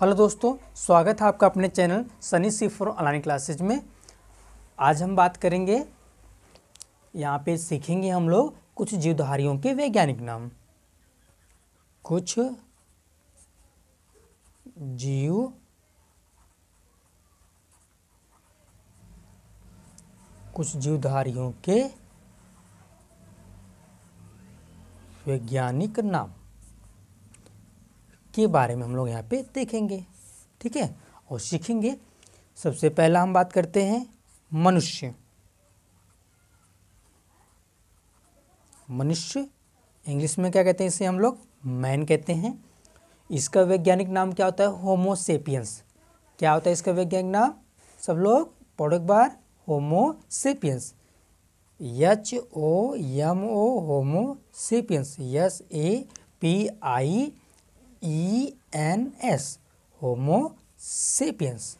hello दोस्तों स्वागत है आपका अपने channel Sunny C for online classes में आज हम बात करेंगे यहाँ पे सीखेंगे हम लोग कुछ जीवधारियों के वैज्ञानिक नाम कुछ जीव कुछ जीवधारियों के वैज्ञानिक नाम के बारे में हम लोग यहाँ पे देखेंगे ठीक है और सीखेंगे सबसे पहला हम बात करते हैं मनुष्य मनुष्य इंग्लिश में क्या कहते हैं इसे हम लोग मैन कहते हैं इसका वैज्ञानिक नाम क्या होता है होमोसेपियंस क्या होता है इसका वैज्ञानिक नाम सब लोग पढ़ो एक बार homo sapiens H O M O homo sapiens S A P I E N S homo sapiens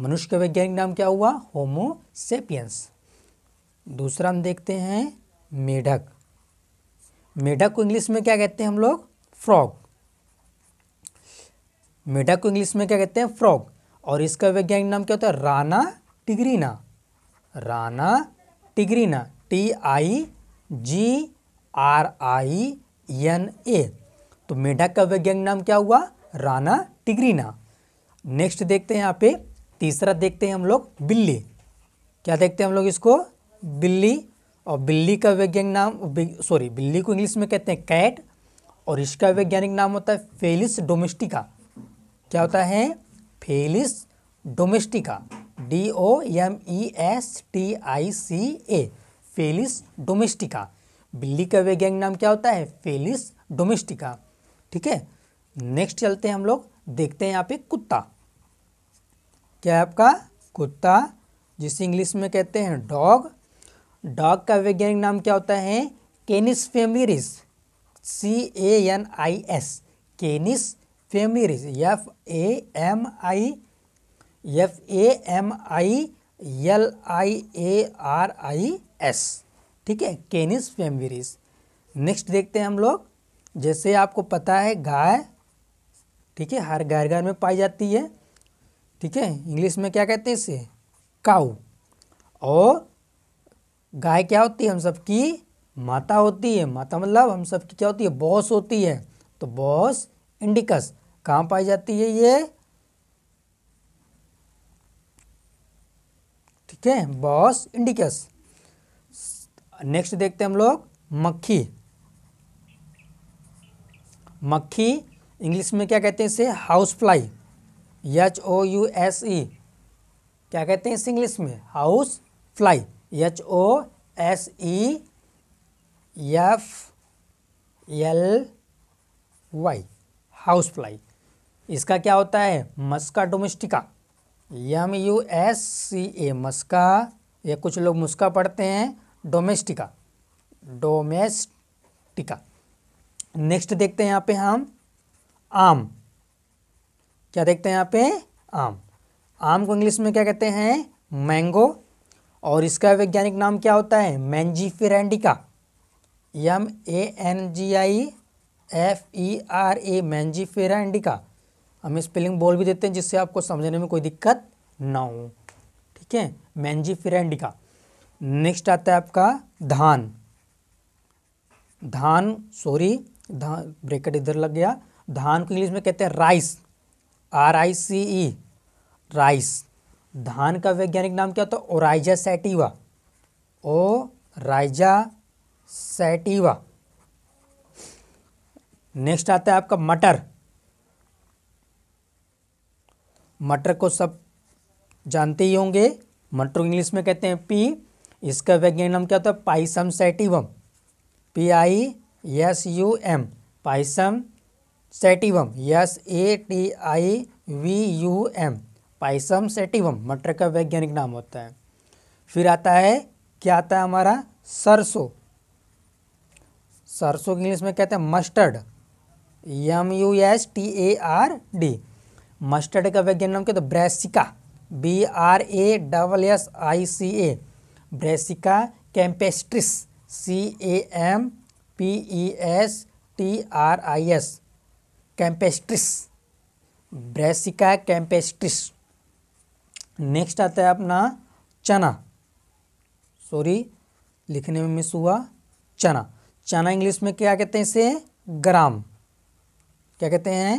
मनुष्य का वैज्ञानिक नाम क्या हुआ होमोसेपियंस दूसरा हम देखते हैं मेढक मेढक को इंग्लिश में क्या कहते हैं हम लोग फ्रॉग मेढक को इंग्लिश में क्या कहते हैं फ्रॉग और इसका वैज्ञानिक नाम क्या होता है rana tigrina rana tigrina T I G R I N A तो मेढक का वैज्ञानिक नाम क्या हुआ राना टिग्रीना नेक्स्ट देखते हैं यहाँ पे तीसरा देखते हैं हम लोग बिल्ली क्या देखते हैं हम लोग इसको बिल्ली और बिल्ली का वैज्ञानिक नाम सॉरी बिल्ली को इंग्लिश में कहते हैं कैट और इसका वैज्ञानिक नाम होता है फेलिस डोमेस्टिका क्या होता है felis domestica D O M E S T I C A felis domestica बिल्ली का वैज्ञानिक नाम क्या होता है फेलिस डोमेस्टिका ठीक है नेक्स्ट चलते हैं हम लोग देखते हैं यहाँ पे कुत्ता क्या है आपका कुत्ता जिसे इंग्लिश में कहते हैं डॉग डॉग का वैज्ञानिक नाम क्या होता है canis familiaris C A N I S canis familiaris F A M I F A M I L I A R I S ठीक है केनिस फेमिरिस नेक्स्ट देखते हैं हम लोग जैसे आपको पता है गाय ठीक है हर घर घर में पाई जाती है ठीक है इंग्लिश में क्या कहते हैं इसे काऊ और गाय क्या होती है हम सबकी माता होती है माता मतलब हम सबकी क्या होती है बॉस होती है तो बॉस इंडिकस कहाँ पाई जाती है ये ठीक है बॉस इंडिकस नेक्स्ट देखते हैं हम लोग मक्खी मक्खी इंग्लिश में क्या कहते हैं इसे house fly H O U S E क्या कहते हैं इस इंग्लिश में house fly H O S E F L Y house fly इसका क्या होता है musca domestica M U S C A musca या कुछ लोग मुस्का पढ़ते हैं डोमेस्टिका डोमेस्टिका नेक्स्ट देखते हैं यहाँ पे हम आम क्या देखते हैं यहाँ पे आम आम को इंग्लिश में क्या कहते हैं मैंगो और इसका वैज्ञानिक नाम क्या होता है mangifera indica M A N G I F E R A mangifera mangifera indica हम स्पेलिंग e बोल भी देते हैं जिससे आपको समझने में कोई दिक्कत ना हो ठीक है मैंजी एंडिका नेक्स्ट आता है आपका धान धान सॉरी धान ब्रेकेट इधर लग गया धान को इंग्लिश में कहते हैं rice R I C E rice धान का वैज्ञानिक नाम क्या होता है Oryza sativa Oryza sativa next आता है आपका मटर मटर को सब जानते ही होंगे मटर इंग्लिश में कहते हैं पी इसका वैज्ञानिक नाम क्या होता है Pisum sativum P I S U M Pisum sativum yes A T I V U M Pisum sativum मटर का वैज्ञानिक नाम होता है फिर आता है क्या आता है हमारा सरसों सरसों की इंग्लिश में कहते हैं mustard M U S T A R D mustard का वैज्ञानिक नाम कहते हैं Brassica B R A double S I C A Brassica campestris C A M P E S T R I S campestris Brassica campestris next आता है अपना चना sorry लिखने में मिस हुआ चना चना इंग्लिश में क्या कहते हैं इसे ग्राम क्या कहते हैं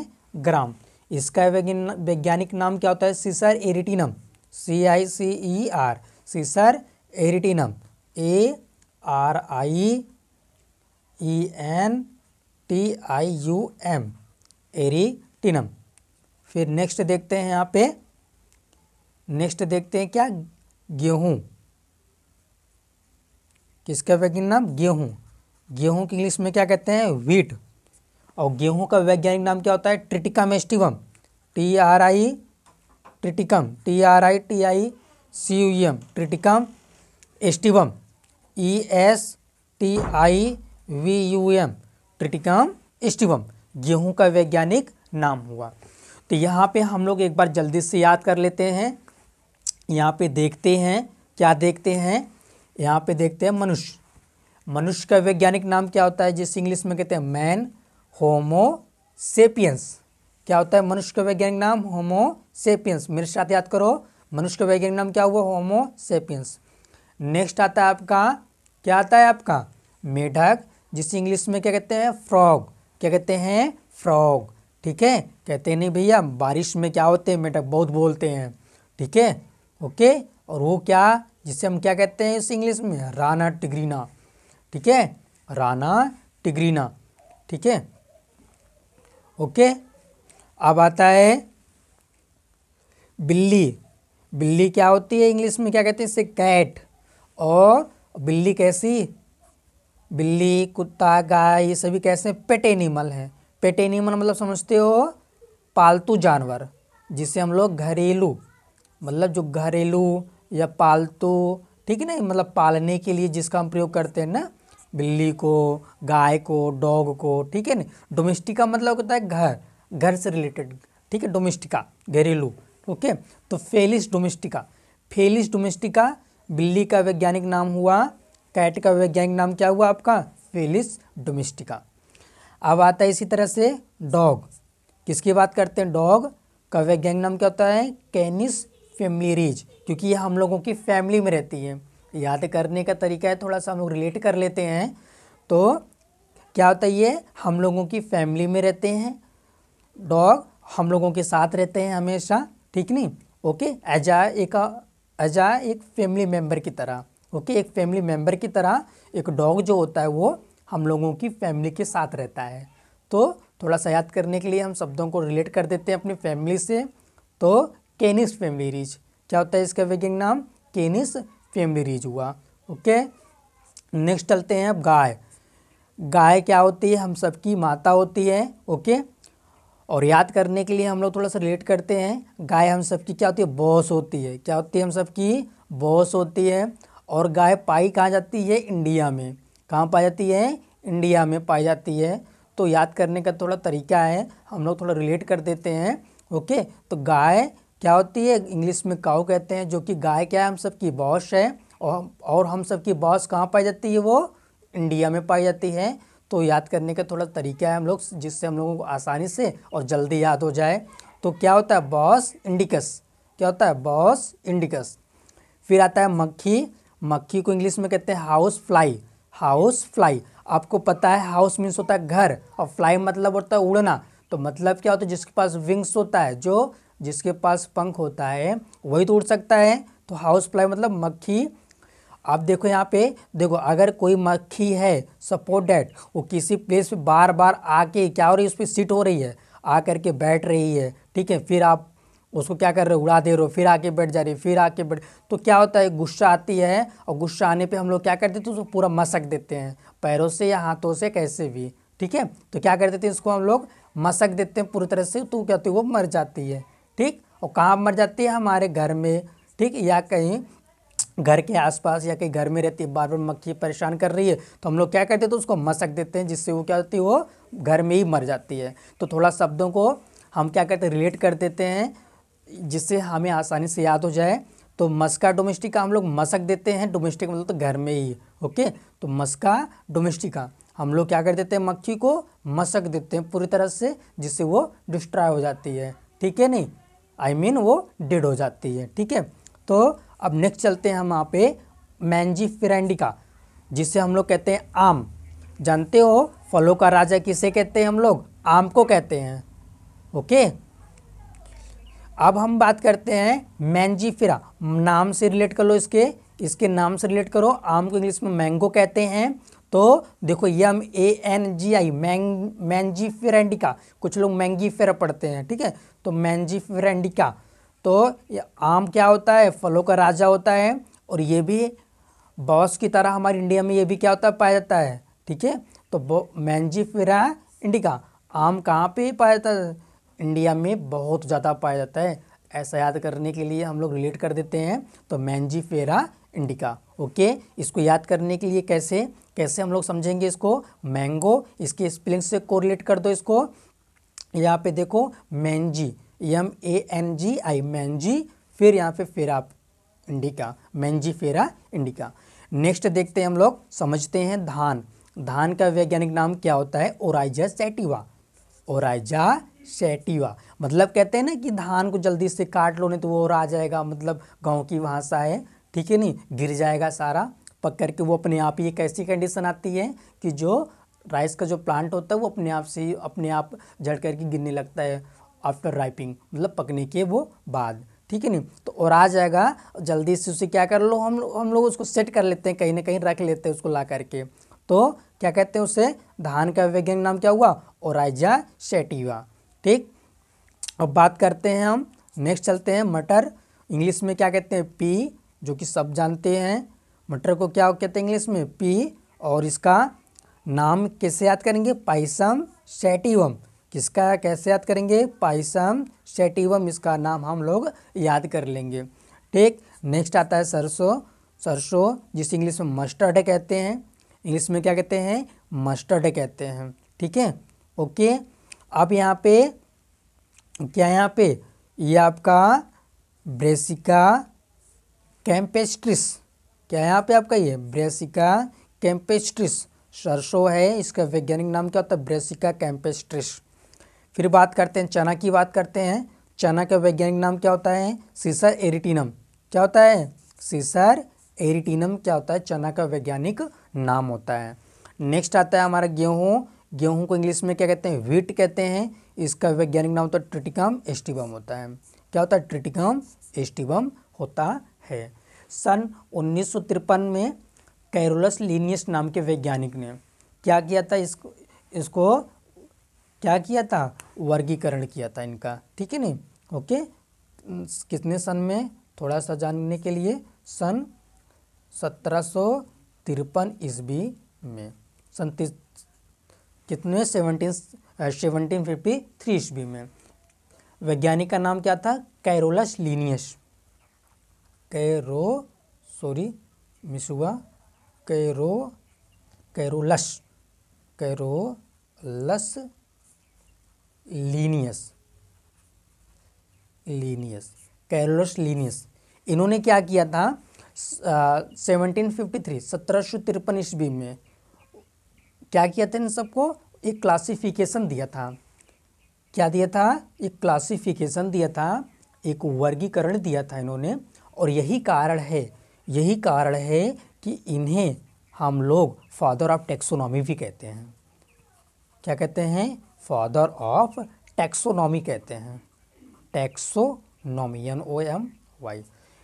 ग्राम इसका वैज्ञानिक नाम क्या होता है Cicer arietinum C I C E R Cicer arietinum A R I E N T I U M arietinum फिर नेक्स्ट देखते हैं यहाँ पे नेक्स्ट देखते हैं क्या गेहूँ किसका वैज्ञानिक नाम गेहूँ गेहूँ की इंग्लिश में क्या कहते हैं व्हीट और गेहूँ का वैज्ञानिक नाम क्या होता है Triticum aestivum T R I Triticum T R I T I C U M Triticum aestivum E S T I V U M Triticum aestivum गेहूँ का वैज्ञानिक नाम हुआ तो यहाँ पे हम लोग एक बार जल्दी से याद कर लेते हैं यहाँ पे देखते हैं क्या देखते हैं यहाँ पे देखते हैं मनुष्य मनुष्य का वैज्ञानिक नाम क्या होता है जिसे इंग्लिश में कहते हैं मैन होमो सेपियंस क्या होता है मनुष्य का वैज्ञानिक नाम होमो सेपियंस मेरे साथ याद करो मनुष्य का वैज्ञानिक नाम क्या हुआ होमो सेपियंस नेक्स्ट आता है आपका क्या आता है आपका मेढक जिसे इंग्लिश में क्या कहते हैं फ्रॉग क्या कहते हैं फ्रॉग ठीक है कहते नहीं भैया बारिश में क्या होते हैं मेटक बहुत बोलते हैं ठीक है ओके और वो क्या जिसे हम क्या कहते हैं इस इंग्लिश में राना टिग्रीना ठीक है राना टिग्रीना ठीक है ओके अब आता है बिल्ली बिल्ली क्या होती है इंग्लिश में क्या कहते हैं इसे कैट और बिल्ली कैसी बिल्ली कुत्ता गाय ये सभी कैसे हैं पेट एनिमल हैं पेट एनिमल मतलब समझते हो पालतू जानवर जिसे हम लोग घरेलू मतलब जो घरेलू या पालतू ठीक है ना मतलब पालने के लिए जिसका हम प्रयोग करते हैं ना बिल्ली को गाय को डॉग को ठीक है ना डोमेस्टिका मतलब होता है घर घर से रिलेटेड ठीक है डोमेस्टिका घरेलू ओके तो फेलिस डोमेस्टिका फेलिस डोमेस्टिका बिल्ली का वैज्ञानिक नाम हुआ कैट का वैज्ञानिक नाम क्या हुआ आपका फिलिस डोमेस्टिका अब आता है इसी तरह से डॉग किसकी बात करते हैं डॉग का वैज्ञानिक नाम क्या होता है कैनिस फेमेरीज क्योंकि ये हम लोगों की फैमिली में रहती है याद करने का तरीका है थोड़ा सा हम लोग रिलेट कर लेते हैं तो क्या होता है ये हम लोगों की फैमिली में रहते हैं डॉग हम लोगों के साथ रहते हैं हमेशा ठीक नहीं ओके एजा एक एज एक फैमिली मेम्बर की तरह ओके एक फैमिली मेम्बर की तरह एक डॉग जो होता है वो हम लोगों की फैमिली के साथ रहता है तो थोड़ा सा याद करने के लिए हम शब्दों को रिलेट कर देते हैं अपनी फैमिली से तो केनिस फैमिली रिज क्या होता है इसका वेगिंग नाम केनिस फैमिली रिज हुआ ओके नेक्स्ट चलते हैं अब गाय गाय क्या होती है हम सबकी माता होती है ओके और याद करने के लिए हम लोग थोड़ा सा रिलेट करते हैं गाय हम सबकी क्या होती है बॉस होती है क्या होती है हम सबकी बॉस होती है और गाय पाई कहाँ जाती है इंडिया में कहाँ पाई जाती है इंडिया में पाई जाती है तो याद करने का थोड़ा तरीका है हम लोग थोड़ा रिलेट कर देते हैं ओके तो गाय क्या होती है इंग्लिश में काऊ कहते हैं जो कि गाय क्या है हम सब की बॉस है और और हम सब की बॉस कहाँ पाई जाती है वो इंडिया में पाई जाती है तो याद करने का थोड़ा तरीका है हम लोग जिससे हम लोगों को आसानी से और जल्दी याद हो जाए तो क्या होता है बॉस इंडिकस क्या होता है बॉस इंडिकस फिर आता है मक्खी मक्खी को इंग्लिश में कहते हैं हाउस फ्लाई हाउस फ्लाई आपको पता है हाउस मीन्स होता है घर और फ्लाई मतलब होता है उड़ना तो मतलब क्या होता है जिसके पास विंग्स होता है जो जिसके पास पंख होता है वही तो उड़ सकता है तो हाउस फ्लाई मतलब मक्खी आप देखो यहाँ पे देखो अगर कोई मक्खी है सपोर्ट डैट वो किसी प्लेस पे बार बार आके क्या हो रही है उस पर सीट हो रही है आ करके बैठ रही है ठीक है फिर आप उसको क्या कर रहे हो उड़ा दे रहे हो फिर आके बैठ जा रही फिर आके बैठ तो क्या होता है गुस्सा आती है और गुस्सा आने पे हम लोग क्या करते थे तो उसको पूरा मसक देते हैं पैरों से या हाथों से कैसे भी ठीक है तो क्या करते थे इसको हम लोग मसक देते हैं पूरी तरह से तो क्या होती है वो मर जाती है ठीक और कहाँ मर जाती है हमारे घर में ठीक या कहीं घर के आसपास या कहीं घर में रहती है बार बार मक्खी परेशान कर रही है तो हम लोग क्या करते हैं तो उसको मसक देते हैं जिससे वो क्या होती है वो घर में ही मर जाती है तो थोड़ा शब्दों को हम क्या करते हैं रिलेट कर देते हैं जिससे हमें आसानी से याद हो जाए तो मस्का डोमेस्टिका हम लोग मसक देते हैं डोमेस्टिक मतलब तो घर में ही ओके तो मस्का डोमेस्टिका हम लोग क्या कर देते हैं मक्खी को मसक देते हैं पूरी तरह से जिससे वो डिस्ट्रॉय हो जाती है ठीक है नहीं आई I मीन mean, वो डेड हो जाती है ठीक है तो अब नेक्स्ट चलते हैं हम वहाँ पे मैंजी फिरेंडिका जिसे हम लोग कहते हैं आम जानते हो फलों का राजा किसे कहते हैं हम लोग आम को कहते हैं ओके अब हम बात करते हैं मैंजीफिरा नाम से रिलेट कर लो इसके इसके नाम से रिलेट करो आम को इंग्लिश में मैंगो कहते हैं तो देखो यम ए एन जी आई मैंग मैंजीफिरेंडिका कुछ लोग मैंगीफेरा पढ़ते हैं ठीक है तो मैंजीफिरेंडिका तो आम क्या होता है फलों का राजा होता है और ये भी बॉस की तरह हमारे इंडिया में ये भी क्या होता है पाया जाता है ठीक है तो मैंजीफिरा इंडिका आम कहाँ पे पाया जाता है इंडिया में बहुत ज़्यादा पाया जाता है ऐसा याद करने के लिए हम लोग रिलेट कर देते हैं तो मैंजी फेरा इंडिका ओके इसको याद करने के लिए कैसे कैसे हम लोग समझेंगे इसको मैंगो इसके स्पेलिंग से कोरिलेट कर दो इसको यहाँ पे देखो मैंजी एम ए एन जी आई मैंजी फिर यहाँ पे फेरा इंडिका मैंजी फेरा इंडिका नेक्स्ट देखते हैं हम लोग समझते हैं धान धान का वैज्ञानिक नाम क्या होता है ओराइजा सेटिवा ओराइजा सेटिवा मतलब कहते हैं ना कि धान को जल्दी से काट लो नहीं तो वो और आ जाएगा मतलब गाँव की भाषा है ठीक है नहीं गिर जाएगा सारा पक करके वो अपने आप ही एक ऐसी कंडीशन आती है कि जो राइस का जो प्लांट होता है वो अपने आप से अपने आप झड़ करके गिरने लगता है आफ्टर राइपिंग मतलब पकने के वो बाद ठीक है नहीं तो और आ जाएगा जल्दी से उसे क्या कर लो हम हम लोग उसको सेट कर लेते हैं कहीं ना कहीं रख लेते हैं उसको ला करके तो क्या कहते हैं उसे धान का वैज्ञानिक नाम क्या हुआ ओराइजा सेटिवा ठीक अब बात करते हैं हम नेक्स्ट चलते हैं मटर इंग्लिश में क्या कहते हैं पी जो कि सब जानते हैं मटर को क्या कहते हैं इंग्लिश में पी और इसका नाम कैसे याद करेंगे पाइसम सेटिवम किसका कैसे याद करेंगे पाइसम सेटिवम इसका नाम हम लोग याद कर लेंगे ठीक नेक्स्ट आता है सरसों सरसों जिसे इंग्लिश में मस्टर्ड कहते हैं इंग्लिश में क्या कहते हैं मस्टर्ड कहते हैं ठीक है ओके अब यहाँ पे क्या यहाँ पे ये यह आपका ब्रेसिका कैम्पेस्ट्रिस क्या यहाँ पे आपका ये ब्रेसिका कैम्पेस्ट्रिस सरसों है इसका वैज्ञानिक नाम क्या होता है ब्रेसिका कैम्पेस्ट्रिस फिर बात करते हैं चना की बात करते हैं चना का वैज्ञानिक नाम क्या होता है सीसर एरिटिनम क्या होता है सीसर एरिटिनम क्या होता है चना का वैज्ञानिक नाम होता है नेक्स्ट आता है हमारा गेहूँ गेहूं को इंग्लिश में क्या कहते हैं व्हीट कहते हैं इसका वैज्ञानिक नाम होता है ट्रिटिकम एस्टिबम होता है क्या होता है ट्रिटिकम एस्टिबम होता है सन उन्नीस में कैरोलस लीनियस नाम के वैज्ञानिक ने क्या किया था इसको इसको क्या किया था वर्गीकरण किया था इनका ठीक है नहीं ओके कितने सन में थोड़ा सा जानने के लिए सन सत्रह सौ तिरपन ईस्वी में सन कितने सेवनटीन सेवनटीन फिफ्टी थ्री ईस्वी में वैज्ञानिक का नाम क्या था Carolus Linnaeus Caro sorry miss हुआ Caro Carolus Carolus Linnaeus Linnaeus Carolus Linnaeus इन्होंने क्या किया था सेवनटीन फिफ्टी थ्री सत्रह सौ तिरपन ईस्वी में क्या किया था इन सबको एक क्लासिफिकेशन दिया था क्या दिया था एक क्लासिफिकेशन दिया था एक वर्गीकरण दिया था इन्होंने और यही कारण है यही कारण है कि इन्हें हम लोग फादर ऑफ टेक्सोनॉमी भी कहते हैं क्या कहते हैं फादर ऑफ टैक्सोनॉमी कहते हैं taxonomy N O M Y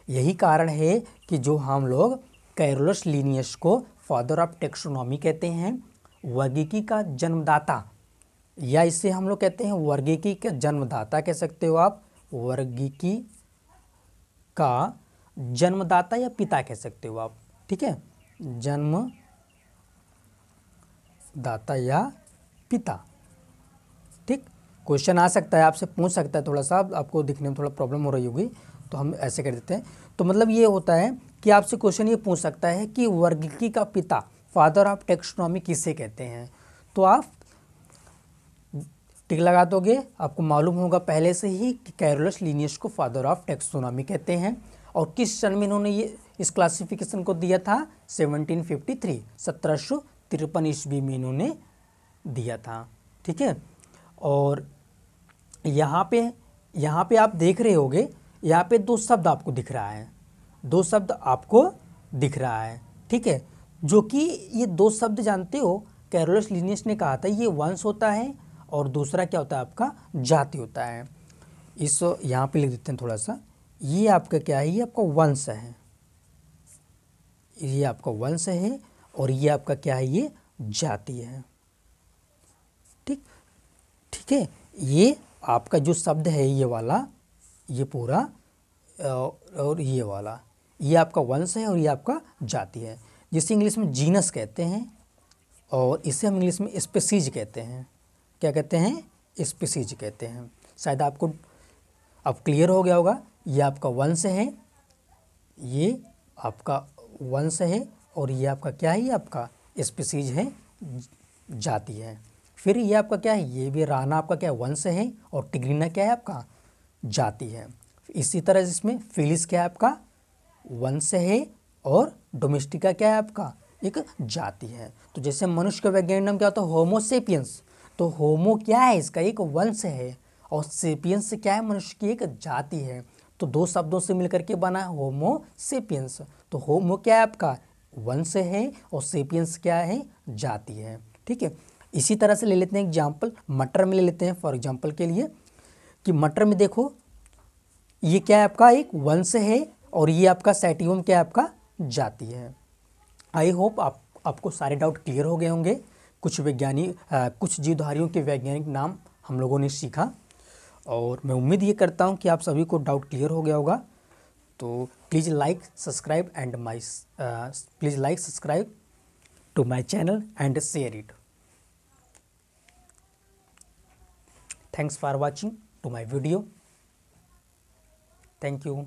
यही कारण है कि जो हम लोग कैरोलस लीनियस को फादर ऑफ टेक्सोनॉमी कहते हैं वर्गीकी का जन्मदाता या इसे हम लोग कहते हैं वर्गीकी का जन्मदाता कह सकते हो आप वर्गीकी का जन्मदाता या पिता कह सकते हो आप ठीक है जन्म दाता या पिता ठीक क्वेश्चन आ सकता है आपसे पूछ सकता है थोड़ा सा आपको दिखने में थोड़ा प्रॉब्लम हो रही होगी तो हम ऐसे कर देते हैं तो मतलब ये होता है कि आपसे क्वेश्चन ये पूछ सकता है कि वर्गीकी का पिता फादर ऑफ टेक्सट्रॉमी किसे कहते हैं तो आप टिक लगा दोगे आपको मालूम होगा पहले से ही कि कैरोलस लीनियस को फादर ऑफ टेक्सोनॉमी कहते हैं और किस सन में इन्होंने ये इस क्लासिफिकेशन को दिया था 1753 सत्रह सौ तिरपन ईस्वी में इन्होंने दिया था ठीक है और यहाँ पे यहाँ पे आप देख रहे होगे यहाँ पे दो शब्द आपको दिख रहा है दो शब्द आपको दिख रहा है ठीक है जो कि ये दो शब्द जानते हो कैरोलस लिनियस ने कहा था ये वंश होता है और दूसरा क्या होता है आपका जाति होता है इस यहाँ पे लिख देते हैं थोड़ा सा ये आपका क्या है ये आपका वंश है ये आपका वंश है और ये आपका क्या है ये जाति है ठीक ठीक है ये आपका जो शब्द है ये वाला ये पूरा और ये वाला ये आपका वंश है और ये आपका जाति है जिसे इंग्लिश में जीनस कहते हैं और इसे हम इंग्लिश में स्पेसीज कहते हैं क्या कहते हैं स्पेसीज कहते हैं शायद आपको अब क्लियर हो गया होगा ये आपका वंश है ये आपका वंश है और ये आपका क्या है आपका स्पेसीज है जाति है फिर ये आपका क्या है ये भी राना आपका क्या है वंश है और टिग्रीना क्या है आपका जाति है इसी तरह इसमें फिलिस क्या है आपका वंश है और डोमेस्टिका क्या है आपका एक जाति है तो जैसे मनुष्य का वैज्ञानिक नाम क्या होता है होमोसेपियंस तो होमो क्या है इसका एक वंश है और सेपियंस क्या है मनुष्य की एक जाति है तो दो शब्दों से मिलकर के बना होमो सेपियंस तो होमो क्या है आपका वंश है और सेपियंस क्या है जाति है ठीक है इसी तरह से ले लेते हैं एग्जाम्पल मटर में ले लेते हैं फॉर एग्जाम्पल के लिए कि मटर में देखो ये क्या है आपका एक वंश है और ये आपका सेटिवम क्या है आपका जाती है आई होप आप आपको सारे डाउट क्लियर हो गए होंगे कुछ वैज्ञानिक कुछ जीवधारियों के वैज्ञानिक नाम हम लोगों ने सीखा और मैं उम्मीद ये करता हूँ कि आप सभी को डाउट क्लियर हो गया होगा तो please like subscribe and my please like subscribe to my channel and share it thanks for watching to my video thank you